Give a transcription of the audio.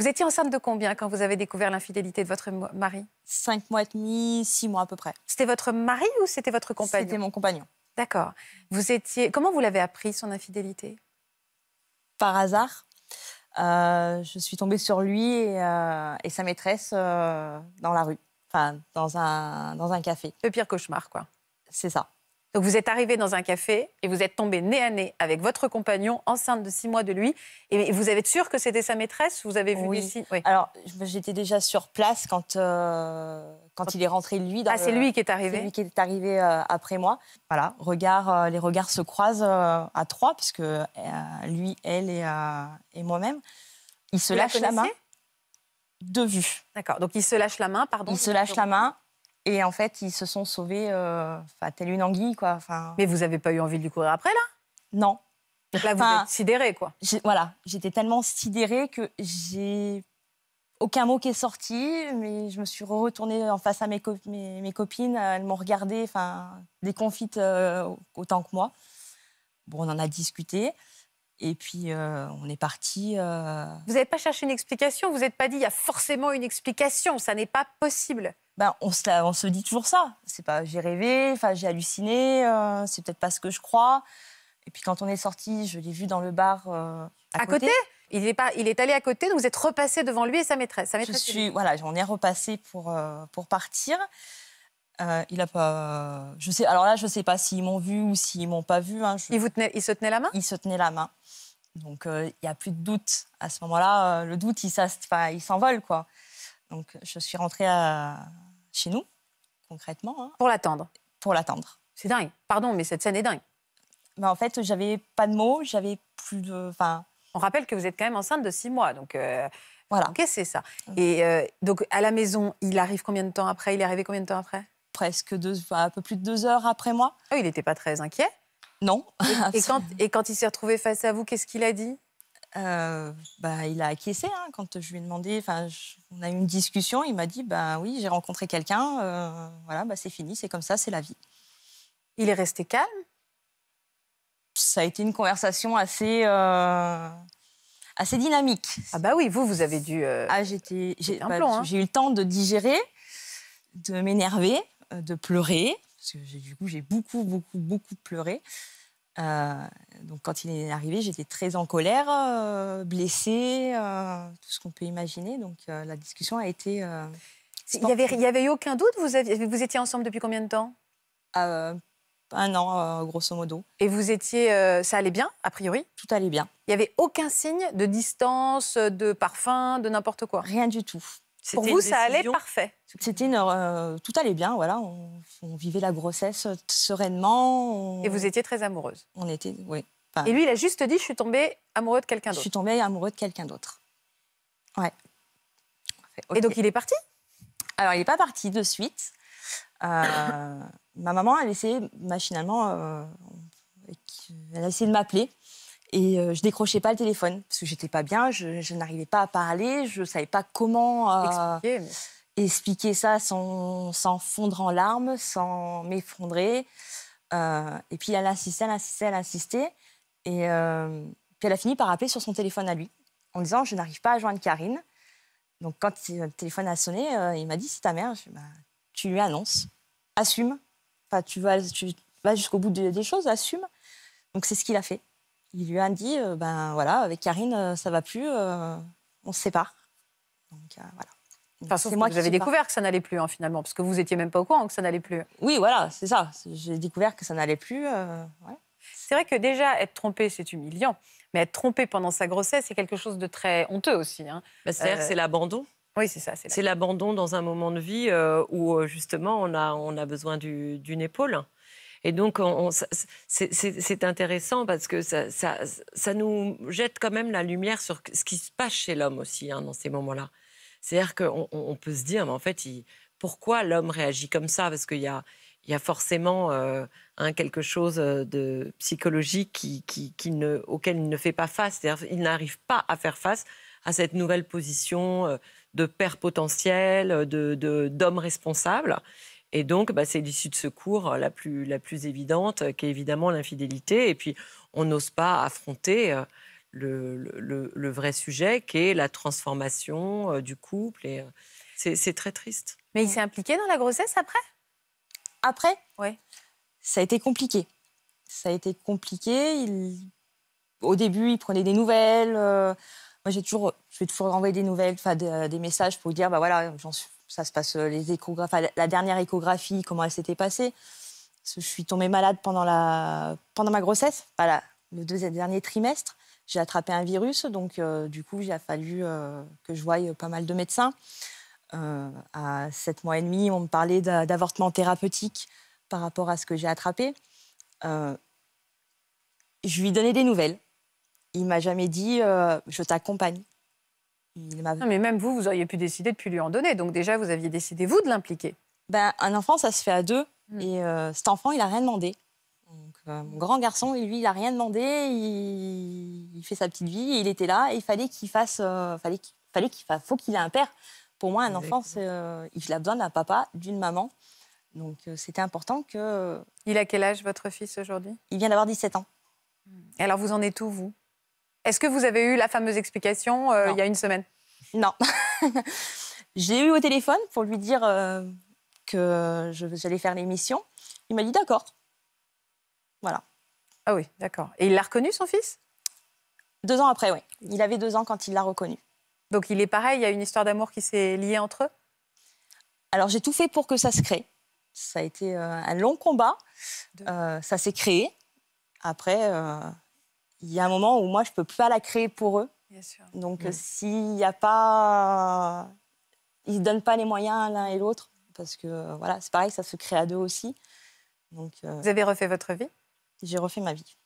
Vous étiez enceinte de combien quand vous avez découvert l'infidélité de votre mari Cinq mois et demi, six mois à peu près. C'était votre mari ou c'était votre compagnon C'était mon compagnon. D'accord. Vous étiez. Comment vous l'avez appris son infidélité Par hasard. Euh, je suis tombée sur lui et, euh, sa maîtresse euh, dans la rue, enfin dans un, dans un café. Le pire cauchemar, quoi. C'est ça. Donc vous êtes arrivé dans un café et vous êtes tombé nez à nez avec votre compagnon, enceinte de six mois de lui. Et vous avez sûr que c'était sa maîtresse Vous avez vu ici oui. Alors j'étais déjà sur place quand, euh, quand il est rentré lui. ah c'est lui qui est arrivé. C'est lui qui est arrivé euh, après moi. Voilà, regard, euh, les regards se croisent à trois puisque lui, elle et, moi-même. Il se lâche la main. De vue. D'accord. Donc il se lâche la main, pardon. Il se lâche la main. Et en fait, ils se sont sauvés, euh, enfin, telle une anguille, quoi. Mais vous n'avez pas eu envie de lui courir après, là Non. Donc là, vous êtes sidérée, quoi. Voilà, j'étais tellement sidérée que j'ai aucun mot qui est sorti, mais je me suis retournée en face à mes, mes, copines. Elles m'ont regardée, enfin, déconfite euh, autant que moi. Bon, on en a discuté. Et puis, euh, on est parti. Vous n'avez pas cherché une explication Vous n'êtes pas dit, il y a forcément une explication, ça n'est pas possible bah, on, se, dit toujours ça. C'est pas j'ai rêvé, enfin j'ai halluciné, euh, c'est peut-être pas ce que je crois. Et puis quand on est sorti, je l'ai vu dans le bar euh, à, côté. il est, pas, il est allé à côté, donc vous êtes repassé devant lui et sa maîtresse. Sa je suis, voilà, on est repassé pour, euh, pour partir. il a pas. je sais. Alors là, je ne sais pas s'ils m'ont vu ou s'ils m'ont pas vu. Hein, il, vous il se tenait la main. Il se tenait la main. Donc il n'y a plus de doute à ce moment-là. le doute, il, s'envole quoi. Donc je suis rentrée à, chez nous, concrètement. Hein. pour l'attendre Pour l'attendre. C'est dingue. Pardon, mais cette scène est dingue. mais bah, en fait, j'avais pas de mots, j'avais plus de. Enfin... On rappelle que vous êtes quand même enceinte de six mois, donc. Euh, voilà. Ok, c'est ça. Et euh, donc, à la maison, il arrive combien de temps après Il est arrivé combien de temps après Presque deux, un peu plus de deux heures après moi. Oh, il n'était pas très inquiet Non. et quand il s'est retrouvé face à vous, qu'est-ce qu'il a dit euh, bah, il a acquiescé hein, quand je lui ai demandé. Enfin, on a eu une discussion. Il m'a dit, bah oui, j'ai rencontré quelqu'un. Euh, voilà, bah, c'est fini, c'est comme ça, c'est la vie. Il est resté calme. Ça a été une conversation assez euh, assez dynamique. Ah bah oui, vous, vous avez dû. Ah j'étais, bah, hein. j'ai eu le temps de digérer, de m'énerver, de pleurer parce que du coup j'ai beaucoup beaucoup beaucoup pleuré. Euh, donc quand il est arrivé, j'étais très en colère, euh, blessée, euh, tout ce qu'on peut imaginer. Donc la discussion a été. il n'y avait, avait eu aucun doute vous, vous étiez ensemble depuis combien de temps Un an, grosso modo. Et vous étiez. ça allait bien, a priori Tout allait bien. Il n'y avait aucun signe de distance, de parfum, de n'importe quoi Rien du tout. Pour vous, ça allait parfait. C'était euh, tout allait bien, voilà. On, vivait la grossesse euh, sereinement. Et vous étiez très amoureuse. On était, oui. Et lui, il a juste dit, je suis tombée amoureuse de quelqu'un d'autre. Je suis tombée amoureuse de quelqu'un d'autre. Ouais. Et donc, il est parti Alors, il n'est pas parti de suite. Euh, ma maman, elle essayait machinalement, euh, elle a essayé de m'appeler et euh, je décrochais pas le téléphone parce que j'étais pas bien, je, n'arrivais pas à parler, je savais pas comment euh, expliquer, ça sans, fondre en larmes, sans m'effondrer. Euh, et puis elle insistait, elle insistait, elle insistait. Et puis elle a fini par appeler sur son téléphone à lui en disant Je n'arrive pas à joindre Karine. Donc quand le téléphone a sonné, il m'a dit c'est ta mère. Bah, tu lui annonces, assume. Enfin, tu vas, jusqu'au bout des choses, assume. Donc c'est ce qu'il a fait il lui a dit euh, ben voilà, avec Karine, euh, ça va plus, euh, on se sépare. Donc voilà. moi que vous avez découvert que ça n'allait plus, hein, finalement, parce que vous étiez même pas au courant que ça n'allait plus. Oui, voilà, c'est ça. J'ai découvert que ça n'allait plus. C'est vrai que déjà, être trompé, c'est humiliant. Mais être trompé pendant sa grossesse, c'est quelque chose de très honteux aussi. Hein. Bah, c'est-à-dire c'est l'abandon. Oui, c'est ça. C'est l'abandon dans un moment de vie où, justement, on a, on a besoin d'une épaule. Et donc, c'est intéressant parce que ça, nous jette quand même la lumière sur ce qui se passe chez l'homme aussi hein, dans ces moments-là. C'est-à-dire qu'on peut se dire, mais en fait, pourquoi l'homme réagit comme ça Parce qu'il y a, forcément euh, quelque chose euh, de psychologique auquel il ne fait pas face. C'est-à-dire qu'il n'arrive pas à faire face à cette nouvelle position euh, de père potentiel, d'homme responsable. Et donc, bah, c'est l'issue de secours euh, la plus, la plus évidente, euh, qui est évidemment l'infidélité. Et puis, on n'ose pas affronter euh, le, vrai sujet, qui est la transformation du couple. Et c'est très triste. Mais il s'est impliqué dans la grossesse après Après Oui. Ça a été compliqué. Ça a été compliqué. Il... Au début, il prenait des nouvelles. Moi, j'ai toujours, je vais toujours envoyer des nouvelles, des, des, messages pour dire, bah voilà, j'en suis ça se passe euh, les échographes la dernière échographie, comment elle s'était passée. Je suis tombée malade pendant, la, pendant ma grossesse, voilà, le deuxième, dernier trimestre. J'ai attrapé un virus, donc euh, du coup, il a fallu euh, que je voie pas mal de médecins. à sept mois et demi, on me parlait d'avortement thérapeutique par rapport à ce que j'ai attrapé. je lui donnais des nouvelles. Il m'a jamais dit je t'accompagne mais même vous, vous auriez pu décider de plus lui en donner. Donc déjà, vous aviez décidé, vous, de l'impliquer. Ben, un enfant, ça se fait à deux. Hmm. Et euh, cet enfant, il n'a rien demandé. Euh, mon grand garçon, lui, il n'a rien demandé. Il... fait sa petite vie. il était là. il fallait qu'il fasse. Euh, fallait qu'il faut qu'il ait un père. Pour moi, un enfant, il a besoin d'un papa, d'une maman. Donc c'était important que. Il a quel âge, votre fils, aujourd'hui Il vient d'avoir 17 ans. Alors vous en êtes où, vous est-ce que vous avez eu la fameuse explication euh, il y a une semaine Non. J'ai eu au téléphone pour lui dire euh, que j'allais faire l'émission. Il m'a dit d'accord. Voilà. Ah oui, d'accord. Et il l'a reconnu, son fils Deux ans après, oui. Il avait deux ans quand il l'a reconnu. Donc il est pareil, il y a une histoire d'amour qui s'est liée entre eux alors j'ai tout fait pour que ça se crée. Ça a été euh, un long combat. ça s'est créé. Après, il y a un moment où moi, je ne peux pas la créer pour eux. Donc, s'il n'y a pas. Ils ne donnent pas les moyens l'un et l'autre, parce que voilà, c'est pareil, ça se crée à deux aussi. Donc, euh, Vous avez refait votre vie J'ai refait ma vie.